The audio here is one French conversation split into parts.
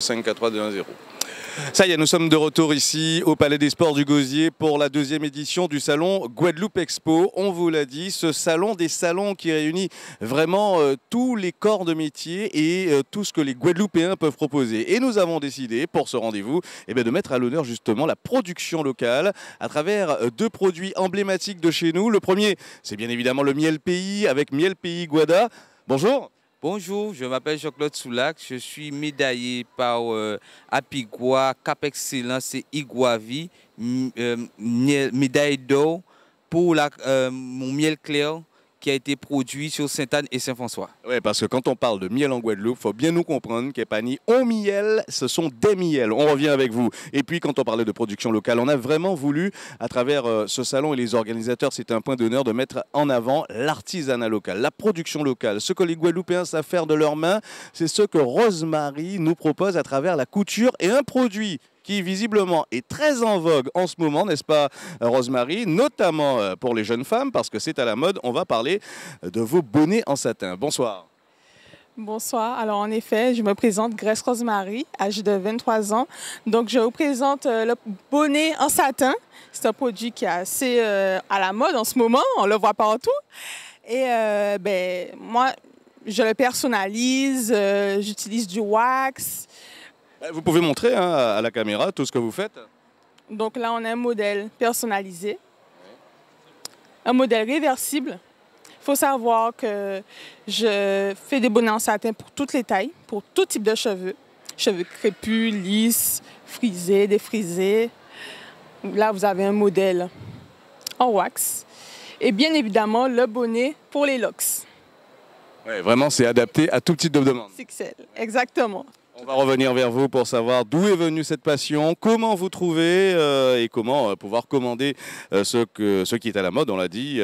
5 à 3, 2 1 0. Ça y est, nous sommes de retour ici au Palais des Sports du Gosier pour la deuxième édition du salon Guadeloupe Expo. On vous l'a dit, ce salon des salons qui réunit vraiment euh, tous les corps de métier et euh, tout ce que les Guadeloupéens peuvent proposer. Et nous avons décidé pour ce rendez-vous eh ben, de mettre à l'honneur justement la production locale à travers euh, deux produits emblématiques de chez nous. Le premier, c'est bien évidemment le miel pays avec miel pays Guada. Bonjour Bonjour, je m'appelle Jean-Claude Soulac, je suis médaillé par euh, Apigua, Cap Excellence et Iguavi, euh, médaille d'or pour la, euh, mon miel clair a été produit sur Sainte-Anne et Saint-François. Oui, parce que quand on parle de miel en Guadeloupe, il faut bien nous comprendre pani au miel, ce sont des miels. On revient avec vous. Et puis, quand on parlait de production locale, on a vraiment voulu, à travers euh, ce salon et les organisateurs, c'était un point d'honneur de mettre en avant l'artisanat local, la production locale, ce que les Guadeloupéens savent faire de leurs mains. C'est ce que Rosemary nous propose à travers la couture et un produit qui visiblement est très en vogue en ce moment, n'est-ce pas, Rosemary Notamment euh, pour les jeunes femmes, parce que c'est à la mode. On va parler de vos bonnets en satin. Bonsoir. Bonsoir. Alors, en effet, je me présente Grace Rosemary, âgée de 23 ans. Donc, je vous présente euh, le bonnet en satin. C'est un produit qui est assez euh, à la mode en ce moment. On le voit partout. Et ben, moi, je le personnalise. J'utilise du wax. Vous pouvez montrer hein, à la caméra tout ce que vous faites. Donc là, on a un modèle personnalisé, un modèle réversible. Il faut savoir que je fais des bonnets en satin pour toutes les tailles, pour tout type de cheveux. Cheveux crépus, lisses, frisés, défrisés. Là, vous avez un modèle en wax. Et bien évidemment, le bonnet pour les locks. vraiment, c'est adapté à tout type de demande. exactement. On va revenir vers vous pour savoir d'où est venue cette passion, comment vous trouvez euh, et comment euh, pouvoir commander euh, ce, qui est à la mode, on l'a dit,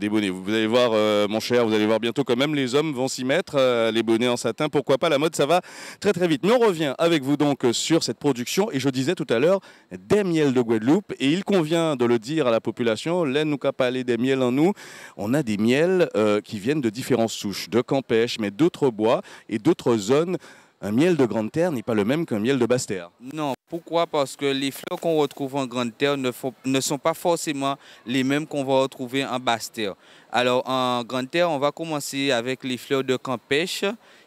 des bonnets. Vous allez voir, mon cher, vous allez voir bientôt quand même, les hommes vont s'y mettre, les bonnets en satin, pourquoi pas, la mode, ça va très très vite. Mais on revient avec vous donc sur cette production, et je disais tout à l'heure, des miels de Guadeloupe, et il convient de le dire à la population, l'aide nous pas des miels en nous, on a des miels qui viennent de différentes souches, de Campèche, mais d'autres bois et d'autres zones un miel de Grande Terre n'est pas le même qu'un miel de Basse Terre. Non, pourquoi Parce que les fleurs qu'on retrouve en Grande Terre ne, sont pas forcément les mêmes qu'on va retrouver en Basse Terre. Alors en Grande Terre, on va commencer avec les fleurs de Campêche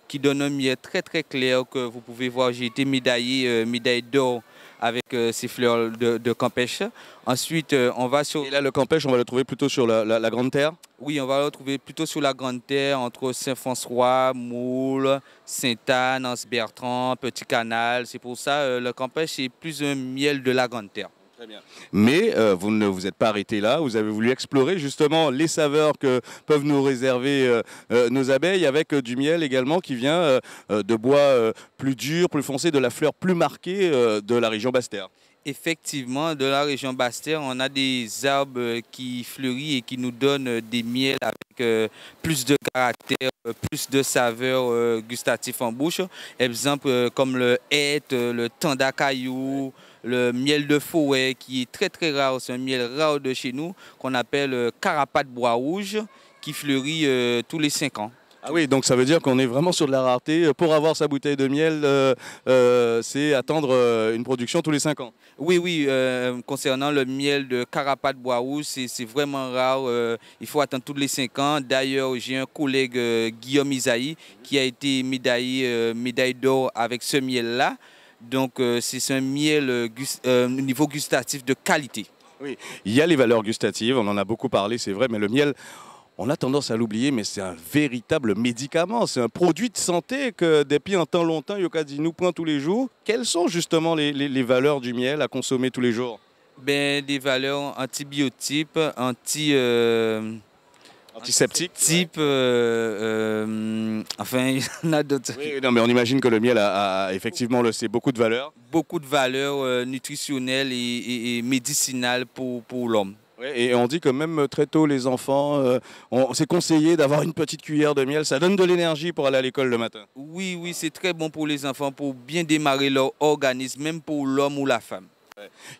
qui donnent un miel très très clair que vous pouvez voir. J'ai été médaillé, euh, médaille d'or avec euh, ces fleurs de, de campêche. Ensuite, euh, on va sur... Et là, le campêche, on va le trouver plutôt sur la, Grande Terre Oui, on va le trouver plutôt sur la Grande Terre, entre Saint-François, Moule, Sainte-Anne, Anse-Bertrand, Petit Canal. C'est pour ça, euh, le campêche c'est plus un miel de la Grande Terre. Mais euh, vous ne vous êtes pas arrêté là, vous avez voulu explorer justement les saveurs que peuvent nous réserver euh, euh, nos abeilles avec du miel également qui vient de bois plus dur, plus foncé, de la fleur plus marquée de la région Bastère. Effectivement, de la région Bastère, on a des arbres qui fleurissent et qui nous donnent des miels avec plus de caractère, plus de saveurs gustatives en bouche. Exemple comme le hêtre, le tanda le miel de Fouet qui est très très rare, c'est un miel rare de chez nous qu'on appelle euh, carapate bois rouge qui fleurit euh, tous les 5 ans. Ah oui, donc ça veut dire qu'on est vraiment sur de la rareté. Pour avoir sa bouteille de miel, euh, c'est attendre une production tous les 5 ans. Oui, oui, concernant le miel de Carapate bois rouge, c'est vraiment rare. il faut attendre tous les 5 ans. D'ailleurs, j'ai un collègue, Guillaume Isaïe, qui a été médaillé, médaille d'or avec ce miel-là. Donc euh, c'est un miel euh, euh, niveau gustatif de qualité. Oui, il y a les valeurs gustatives, on en a beaucoup parlé, c'est vrai, mais le miel, on a tendance à l'oublier, mais c'est un véritable médicament, c'est un produit de santé que depuis un temps longtemps, dit nous prend tous les jours. Quelles sont justement les, valeurs du miel à consommer tous les jours ben, Des valeurs antibiotiques, anti... Antiseptique Type. Euh, euh, enfin, il y en a d'autres. Oui, non, mais on imagine que le miel a, effectivement, le beaucoup de valeur. Beaucoup de valeur euh, nutritionnelle et, et, médicinale pour, pour l'homme. et on dit que même très tôt, les enfants, on s'est conseillé d'avoir une petite cuillère de miel. Ça donne de l'énergie pour aller à l'école le matin. Oui, oui, c'est très bon pour les enfants, pour bien démarrer leur organisme, même pour l'homme ou la femme.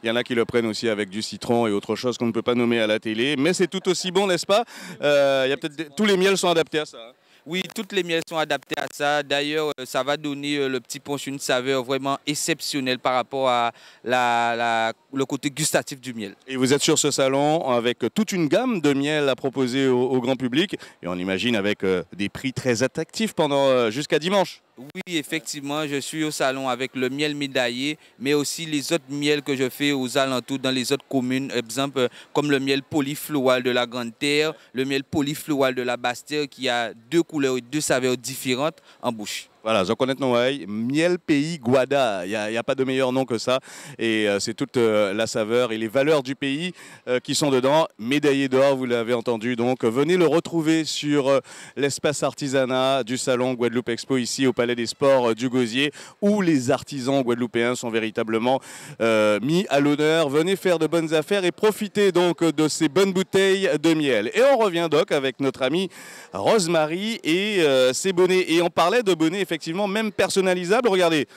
Il y en a qui le prennent aussi avec du citron et autre chose qu'on ne peut pas nommer à la télé, mais c'est tout aussi bon, n'est-ce pas euh, Tous les miels sont adaptés à ça. Hein. oui, toutes les miels sont adaptés à ça. D'ailleurs, euh, ça va donner euh, le petit punch, une saveur vraiment exceptionnelle par rapport à la, le côté gustatif du miel. Et vous êtes sur ce salon avec toute une gamme de miels à proposer au, grand public et on imagine avec euh, des prix très attractifs pendant jusqu'à dimanche. Oui, effectivement, je suis au salon avec le miel médaillé, mais aussi les autres miels que je fais aux alentours dans les autres communes, exemple comme le miel polyfloral de la Grande Terre, le miel polyfloral de la Basse-Terre qui a deux couleurs et deux saveurs différentes en bouche. Voilà, connais connais Noël, miel pays Guada. Il n'y a, pas de meilleur nom que ça. Et euh, c'est toute euh, la saveur et les valeurs du pays euh, qui sont dedans. Médaillé d'or, vous l'avez entendu. Donc venez le retrouver sur l'espace artisanat du salon Guadeloupe Expo ici au Palais des Sports du Gosier où les artisans guadeloupéens sont véritablement mis à l'honneur. Venez faire de bonnes affaires et profitez donc de ces bonnes bouteilles de miel. Et on revient donc avec notre amie Rosemary et ses bonnets. Et on parlait de bonnets effectivement effectivement même personnalisable. Regardez,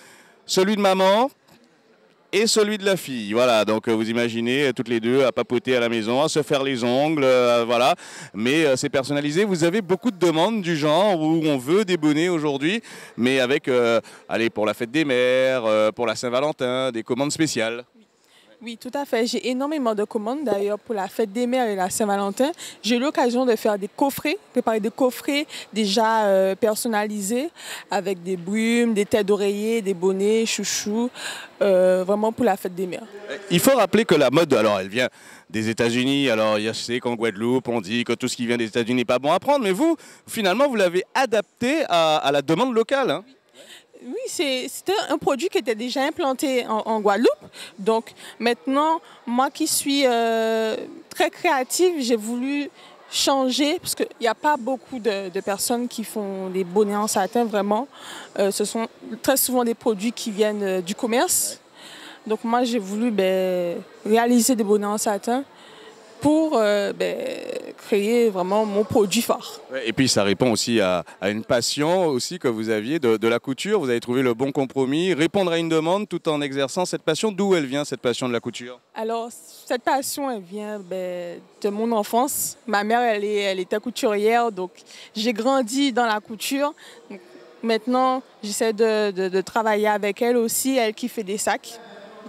celui de maman et celui de la fille. Voilà, donc euh, vous imaginez euh, toutes les deux à papoter à la maison, à se faire les ongles, euh, voilà. Mais c'est personnalisé. Vous avez beaucoup de demandes du genre où on veut des bonnets aujourd'hui, mais avec, allez, pour la fête des mères, pour la Saint-Valentin, des commandes spéciales. Oui, tout à fait. J'ai énormément de commandes d'ailleurs pour la fête des mères et la Saint-Valentin. J'ai eu l'occasion de faire des coffrets, préparer des coffrets déjà euh, personnalisés avec des brumes, des têtes d'oreiller, des bonnets, chouchous, euh, vraiment pour la fête des mères. Il faut rappeler que la mode, alors elle vient des États-Unis. Alors je sais qu'en Guadeloupe, on dit que tout ce qui vient des États-Unis n'est pas bon à prendre, mais vous, finalement, vous l'avez adapté à, la demande locale. Hein. Oui, c'était un produit qui était déjà implanté en, Guadeloupe. Donc maintenant, moi qui suis euh, très créative, j'ai voulu changer, parce qu'il n'y a pas beaucoup de, personnes qui font des bonnets en satin, vraiment. Euh, ce sont très souvent des produits qui viennent euh, du commerce. Donc moi, j'ai voulu ben, réaliser des bonnets en satin pour euh, ben, créer vraiment mon produit phare. Et puis ça répond aussi à, une passion aussi que vous aviez de, la couture. Vous avez trouvé le bon compromis, répondre à une demande tout en exerçant cette passion. D'où elle vient cette passion de la couture Alors cette passion elle vient ben, de mon enfance. Ma mère elle, est, elle était couturière donc j'ai grandi dans la couture. Maintenant, j'essaie de, de travailler avec elle aussi, elle qui fait des sacs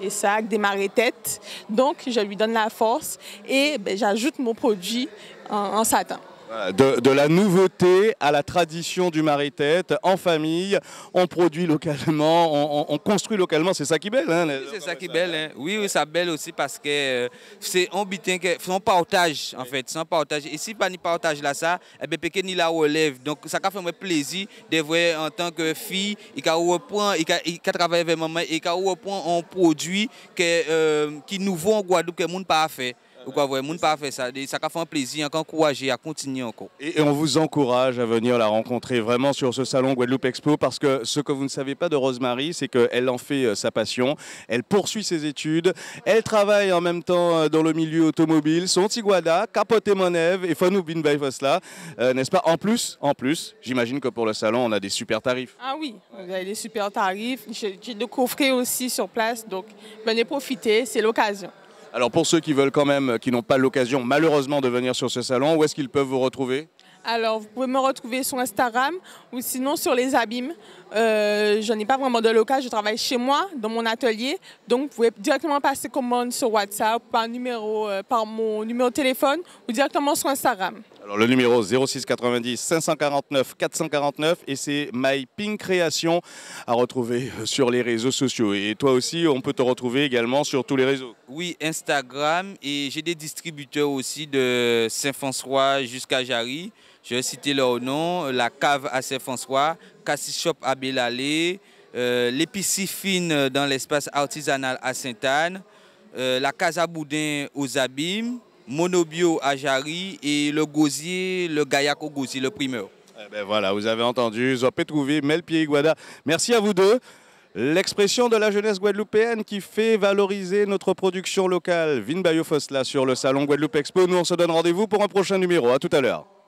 sacs, des démarré têtes. Donc, je lui donne la force et ben, j'ajoute mon produit en satin. De, la nouveauté à la tradition du maritête tête en famille, on produit localement, on, construit localement, c'est ça qui est belle. Hein, oui, c'est ça qui est belle. Hein. Oui, oui, ça belle aussi parce que euh, c'est un partage en fait, sans partage. Et si pas ni partage là ça, eh bien ni la relève. Donc ça fait plaisir de voir en tant que fille, il a reprend, il, travaille avec maman, il reprend un produit que, est euh, nouveau en Guadeloupe que le monde pas fait. Vous voyez, pas fait ça. Ça fait un plaisir, à continuer encore. Et, on vous encourage à venir la rencontrer vraiment sur ce salon Guadeloupe Expo parce que ce que vous ne savez pas de Rosemary, c'est qu'elle en fait euh, sa passion. Elle poursuit ses études. Elle travaille en même temps euh, dans le milieu automobile. Son Tiguada, Capote Monève et Fanou Bin Baifosla, euh, n'est-ce pas En plus, en plus, j'imagine que pour le salon, on a des super tarifs. Ah oui, on a des super tarifs. J'ai de coffrets aussi sur place. Donc, venez profiter, c'est l'occasion. Alors pour ceux qui veulent quand même, qui n'ont pas l'occasion malheureusement de venir sur ce salon, où est-ce qu'ils peuvent vous retrouver alors, vous pouvez me retrouver sur Instagram ou sinon sur les abîmes. Euh, je n'ai pas vraiment de local, je travaille chez moi, dans mon atelier. Donc, vous pouvez directement passer commande sur WhatsApp, par, numéro, euh, par mon numéro de téléphone ou directement sur Instagram. Alors le numéro 0690 549 449 et c'est My Pink Création à retrouver euh, sur les réseaux sociaux. Et toi aussi, on peut te retrouver également sur tous les réseaux. Oui, Instagram et j'ai des distributeurs aussi de Saint-François jusqu'à Jarry. Je vais citer leur nom, la cave à Saint-François, Cassis Shop à Bellalé, euh, l'épicie fine dans l'espace artisanal à Sainte-Anne, euh, la Casa Boudin aux Abîmes, Monobio à et le Gosier, le Gaillac au le primeur. Eh ben voilà, vous avez entendu, Zopé Trouvé, Melpier Iguada. Merci à vous deux. L'expression de la jeunesse guadeloupéenne qui fait valoriser notre production locale. Vin Fosla sur le salon Guadeloupe Expo. Nous, on se donne rendez-vous pour un prochain numéro. A tout à l'heure.